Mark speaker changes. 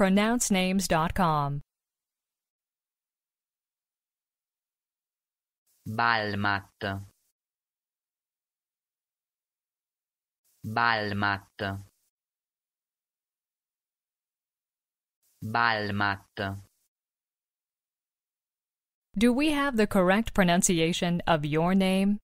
Speaker 1: pronouncenames.com.
Speaker 2: Balmat Balmat Balmat
Speaker 1: Do we have the correct pronunciation of your name?